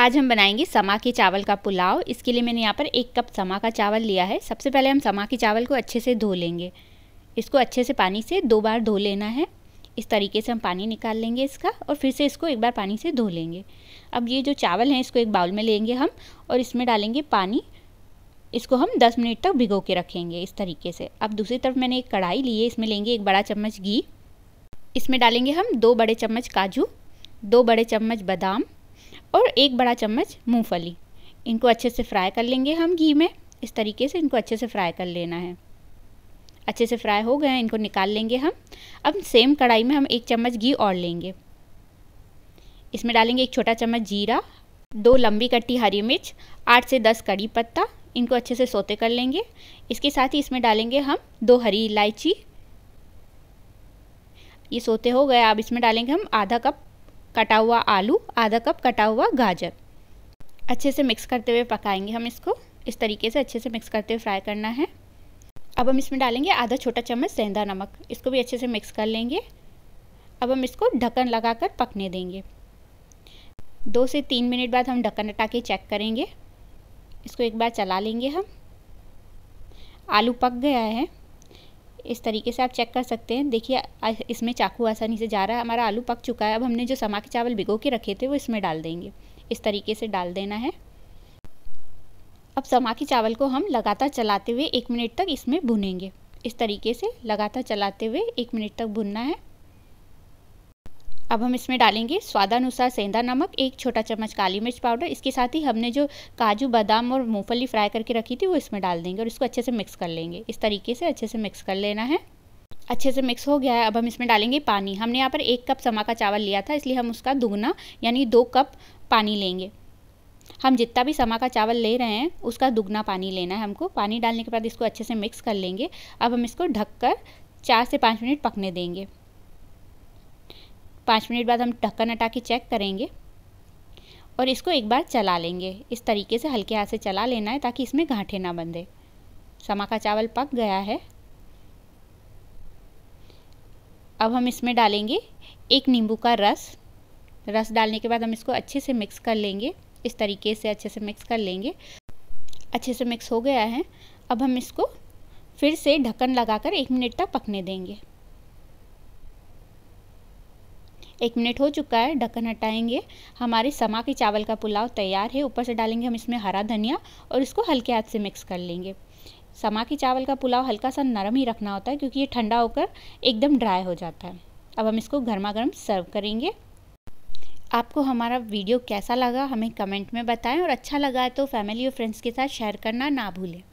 आज हम बनाएंगे समा के चावल का पुलाव इसके लिए मैंने यहाँ पर एक कप समा का चावल लिया है सबसे पहले हम समा के चावल को अच्छे से धो लेंगे इसको अच्छे से पानी से दो बार धो लेना है इस तरीके से हम पानी निकाल लेंगे इसका और फिर से इसको एक बार पानी से धो लेंगे अब ये जो चावल हैं इसको एक बाउल में लेंगे हम और इसमें डालेंगे पानी इसको हम 10 मिनट तक भिगो के रखेंगे इस तरीके से अब दूसरी तरफ मैंने एक कढ़ाई ली है इसमें लेंगे एक बड़ा चम्मच घी इसमें डालेंगे हम दो बड़े चम्मच काजू दो बड़े चम्मच बादाम और एक बड़ा चम्मच मूंगफली इनको अच्छे से फ्राई कर लेंगे हम घी में इस तरीके से इनको अच्छे से फ्राई कर लेना है अच्छे से फ्राई हो गए हैं इनको निकाल लेंगे हम अब सेम कढ़ाई में हम एक चम्मच घी और लेंगे इसमें डालेंगे एक छोटा चम्मच जीरा दो लंबी कट्टी हरी मिर्च आठ से दस कड़ी पत्ता इनको अच्छे से सोते कर लेंगे इसके साथ ही इसमें डालेंगे हम दो हरी इलायची ये सोते हो गए अब इसमें डालेंगे हम आधा कप कटा हुआ आलू आधा कप कटा हुआ गाजर अच्छे से मिक्स करते हुए पकाएंगे हम इसको इस तरीके से अच्छे से मिक्स करते हुए फ्राई करना है अब हम इसमें डालेंगे आधा छोटा चम्मच सेंधा नमक इसको भी अच्छे से मिक्स कर लेंगे अब हम इसको ढक्कन लगाकर पकने देंगे दो से तीन मिनट बाद हम ढक्कन हटा के चेक करेंगे इसको एक बार चला लेंगे हम आलू पक गया है इस तरीके से आप चेक कर सकते हैं देखिए इसमें चाकू आसानी से जा रहा है हमारा आलू पक चुका है अब हमने जो समा के चावल भिगो के रखे थे वो इसमें डाल देंगे इस तरीके से डाल देना है अब समा के चावल को हम लगातार चलाते हुए एक मिनट तक इसमें भुनेंगे इस तरीके से लगातार चलाते हुए एक मिनट तक भुनना है अब हम इसमें डालेंगे स्वादानुसार सेंधा नमक एक छोटा चम्मच काली मिर्च पाउडर इसके साथ ही हमने जो काजू बादाम और मूंगफली फ्राई करके रखी थी वो इसमें डाल देंगे और इसको अच्छे से मिक्स कर लेंगे इस तरीके से अच्छे से मिक्स कर लेना है अच्छे से मिक्स हो गया है अब हम इसमें डालेंगे पानी हमने यहाँ पर एक कप समा का चावल लिया था इसलिए हम उसका दुगना यानी दो कप पानी लेंगे हम जितना भी समा का चावल ले रहे हैं उसका दुगना पानी लेना है हमको पानी डालने के बाद इसको अच्छे से मिक्स कर लेंगे अब हम इसको ढककर चार से पाँच मिनट पकने देंगे पाँच मिनट बाद हम ढक्कन हटा के चेक करेंगे और इसको एक बार चला लेंगे इस तरीके से हल्के हाथ से चला लेना है ताकि इसमें गांठे ना बंधे समा का चावल पक गया है अब हम इसमें डालेंगे एक नींबू का रस रस डालने के बाद हम इसको अच्छे से मिक्स कर लेंगे इस तरीके से अच्छे से मिक्स कर लेंगे अच्छे से मिक्स हो गया है अब हम इसको फिर से ढक्कन लगाकर एक मिनट तक पकने देंगे एक मिनट हो चुका है ढक्कन हटाएंगे हमारे समा के चावल का पुलाव तैयार है ऊपर से डालेंगे हम इसमें हरा धनिया और इसको हल्के हाथ से मिक्स कर लेंगे समा के चावल का पुलाव हल्का सा नरम ही रखना होता है क्योंकि ये ठंडा होकर एकदम ड्राई हो जाता है अब हम इसको गर्मा गर्म सर्व करेंगे आपको हमारा वीडियो कैसा लगा हमें कमेंट में बताएं और अच्छा लगा तो फैमिली और फ्रेंड्स के साथ शेयर करना ना भूलें